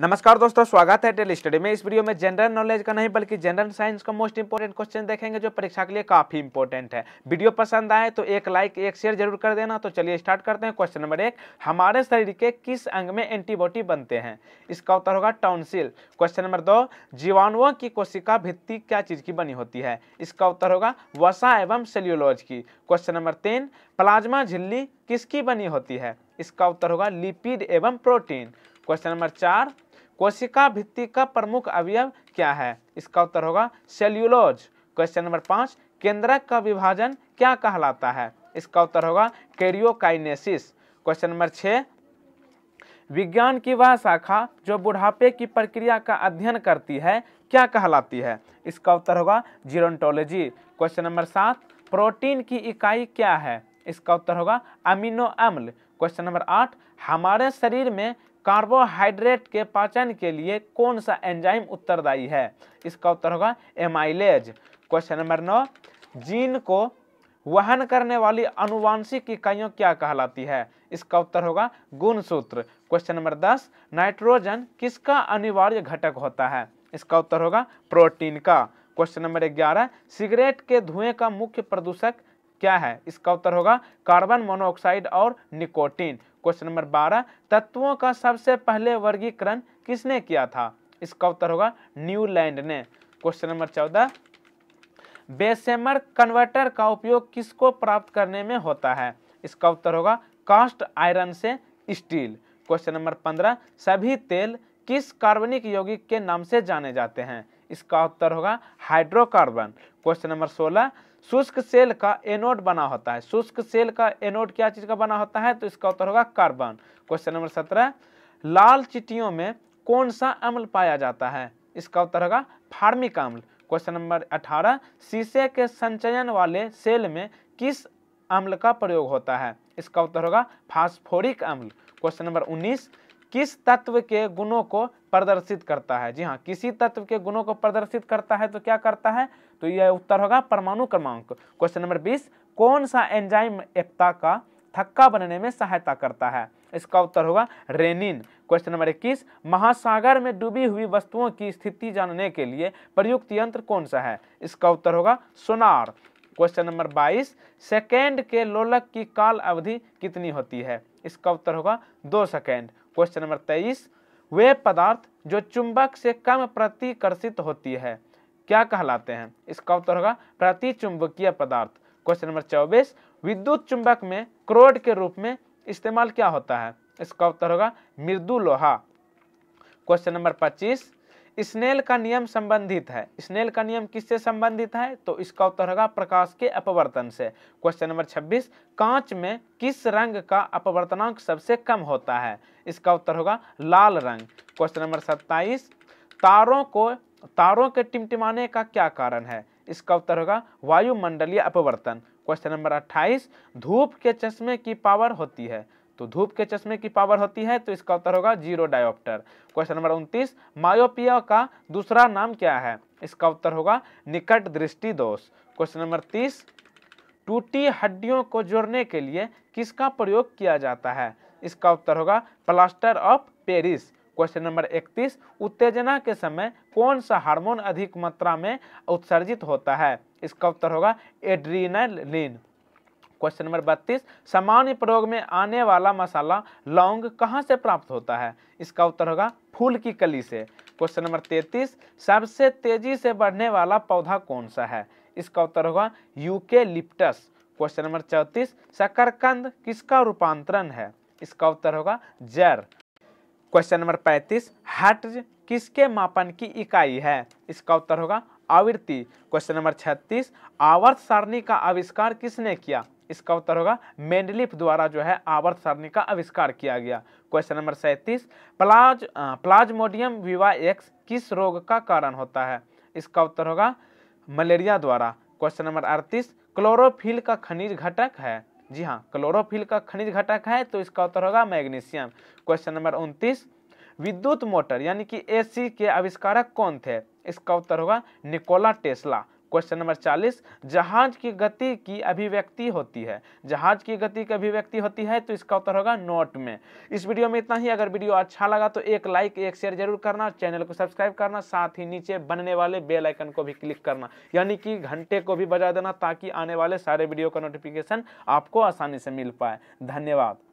नमस्कार दोस्तों स्वागत है टेली स्टडी में इस वीडियो में जनरल नॉलेज का नहीं बल्कि जनरल साइंस का मोस्ट इंपॉर्टेंट क्वेश्चन देखेंगे जो परीक्षा के लिए काफी इंपॉर्टेंट है वीडियो पसंद आए तो एक लाइक एक शेयर जरूर कर देना तो चलिए स्टार्ट करते हैं क्वेश्चन नंबर एक हमारे शरीर के किस अंग में एंटीबॉडी बनते हैं इसका उत्तर होगा टाउनसिल क्वेश्चन नंबर दो जीवाणुओं की कोशिका भित्ति क्या चीज की बनी होती है इसका उत्तर होगा वसा एवं सेल्यूलोज की क्वेश्चन नंबर तीन प्लाज्मा झिल्ली किसकी बनी होती है इसका उत्तर होगा लिपिड एवं प्रोटीन क्वेश्चन नंबर चार कोशिका भित्ति का प्रमुख अवयव क्या है इसका उत्तर होगा सेल्यूलोज क्वेश्चन नंबर पाँच केंद्रक का विभाजन क्या कहलाता है इसका उत्तर होगा कैरियोकाइनेसिस क्वेश्चन नंबर छ विज्ञान की वह शाखा जो बुढ़ापे की प्रक्रिया का अध्ययन करती है क्या कहलाती है इसका उत्तर होगा जीरोन्टोलॉजी क्वेश्चन नंबर सात प्रोटीन की इकाई क्या है इसका उत्तर होगा अमीनो अम्ल क्वेश्चन नंबर आठ हमारे शरीर में कार्बोहाइड्रेट के पाचन के लिए कौन सा एंजाइम उत्तरदायी है इसका उत्तर होगा एमाइलेज क्वेश्चन नंबर नौ जीन को वहन करने वाली अनुवांशिक इकाइयों क्या कहलाती है इसका उत्तर होगा गुणसूत्र क्वेश्चन नंबर दस नाइट्रोजन किसका अनिवार्य घटक होता है इसका उत्तर होगा प्रोटीन का क्वेश्चन नंबर ग्यारह सिगरेट के धुएं का मुख्य प्रदूषक क्या है इसका उत्तर होगा कार्बन मोनोऑक्साइड और निकोटीन क्वेश्चन नंबर बारह तत्वों का सबसे पहले वर्गीकरण किसने किया था इसका उत्तर होगा न्यूलैंड ने क्वेश्चन नंबर चौदह बेसेमर कन्वर्टर का उपयोग किसको प्राप्त करने में होता है इसका उत्तर होगा कास्ट आयरन से स्टील क्वेश्चन नंबर पंद्रह सभी तेल किस कार्बनिक यौगिक के नाम से जाने जाते हैं इसका उत्तर होगा हाइड्रोकार्बन क्वेश्चन नंबर सोलह शुष्क सेल का एनोड बना होता है शुष्क सेल का एनोड क्या चीज का बना होता है तो इसका उत्तर होगा कार्बन क्वेश्चन नंबर सत्रह लाल चिटियों में कौन सा अम्ल पाया जाता है इसका उत्तर होगा फार्मिक अम्ल क्वेश्चन नंबर अठारह शीशे के संचयन वाले सेल में किस अम्ल का प्रयोग होता है इसका उत्तर होगा फास्फोरिक अम्ल क्वेश्चन नंबर उन्नीस किस तत्व के गुणों को प्रदर्शित करता है जी हाँ किसी तत्व के गुणों को प्रदर्शित करता है तो क्या करता है तो यह उत्तर होगा परमाणु क्रमांक क्वेश्चन नंबर बीस कौन सा एंजाइम एकता का थक्का बनने में सहायता करता है इसका उत्तर होगा रेनिन क्वेश्चन नंबर इक्कीस महासागर में डूबी हुई वस्तुओं की स्थिति जानने के लिए प्रयुक्त यंत्र कौन सा है इसका उत्तर होगा सोनार क्वेश्चन नंबर बाईस सेकेंड के लोलक की काल अवधि कितनी होती है इसका उत्तर होगा दो सेकेंड क्वेश्चन नंबर तेईस वे पदार्थ जो चुंबक से कम प्रतिकर्षित होती है क्या कहलाते हैं इसका उत्तर होगा प्रति चुंबकीय पदार्थ क्वेश्चन नंबर चौबीस विद्युत चुंबक में क्रोड के रूप में इस्तेमाल क्या होता है इसका उत्तर होगा मृदु लोहा क्वेश्चन नंबर पच्चीस स्नेल का नियम संबंधित है स्नेल का नियम किससे संबंधित है तो इसका उत्तर होगा प्रकाश के अपवर्तन से क्वेश्चन नंबर 26 कांच में किस रंग का अपवर्तनांक सबसे कम होता है इसका उत्तर होगा लाल रंग क्वेश्चन नंबर 27 तारों को तारों के टिमटिमाने का क्या कारण है इसका उत्तर होगा वायुमंडलीय अपवर्तन क्वेश्चन नंबर अट्ठाईस धूप के चश्मे की पावर होती है तो धूप के चश्मे की पावर होती है तो इसका उत्तर होगा जीरो डायोप्टर क्वेश्चन नंबर उनतीस मायोपिया का दूसरा नाम क्या है इसका उत्तर होगा निकट दृष्टि दोष क्वेश्चन नंबर तीस टूटी हड्डियों को जोड़ने के लिए किसका प्रयोग किया जाता है इसका उत्तर होगा plaster of Paris question number 31 उत्तेजना के समय कौन सा हार्मोन अधिक मात्रा में उत्सर्जित होता है इसका उत्तर होगा एड्रीनालिन क्वेश्चन नंबर बत्तीस सामान्य प्रयोग में आने वाला मसाला लौंग कहाँ से प्राप्त होता है इसका उत्तर होगा फूल की कली से क्वेश्चन नंबर तैतीस सबसे तेजी से बढ़ने वाला पौधा कौन सा है इसका उत्तर होगा यूके लिप्टस क्वेश्चन नंबर चौंतीस शकरकंद किसका रूपांतरण है इसका उत्तर होगा जर क्वेश्चन नंबर पैंतीस हट किसके मापन की इकाई है इसका उत्तर होगा आवृत्ति क्वेश्चन नंबर 36 आवर्त सारणी का आविष्कार किसने किया इसका उत्तर होगा मेंडलिफ द्वारा जो है आवर्त सारणी का आविष्कार किया गया क्वेश्चन नंबर 37 प्लाज प्लाज्मोडियम विवा एक्स किस रोग का कारण होता है इसका उत्तर होगा मलेरिया द्वारा क्वेश्चन नंबर अड़तीस क्लोरोफिल का खनिज घटक है जी हाँ क्लोरोफिल का खनिज घटक है तो इसका उत्तर होगा मैग्नीशियम क्वेश्चन नंबर उनतीस विद्युत मोटर यानी कि एसी के आविष्कारक कौन थे इसका उत्तर होगा निकोला टेस्ला क्वेश्चन नंबर चालीस जहाज की गति की अभिव्यक्ति होती है जहाज की गति की अभिव्यक्ति होती है तो इसका उत्तर होगा नोट में इस वीडियो में इतना ही अगर वीडियो अच्छा लगा तो एक लाइक एक शेयर जरूर करना चैनल को सब्सक्राइब करना साथ ही नीचे बनने वाले बेल आइकन को भी क्लिक करना यानी कि घंटे को भी बजा देना ताकि आने वाले सारे वीडियो का नोटिफिकेशन आपको आसानी से मिल पाए धन्यवाद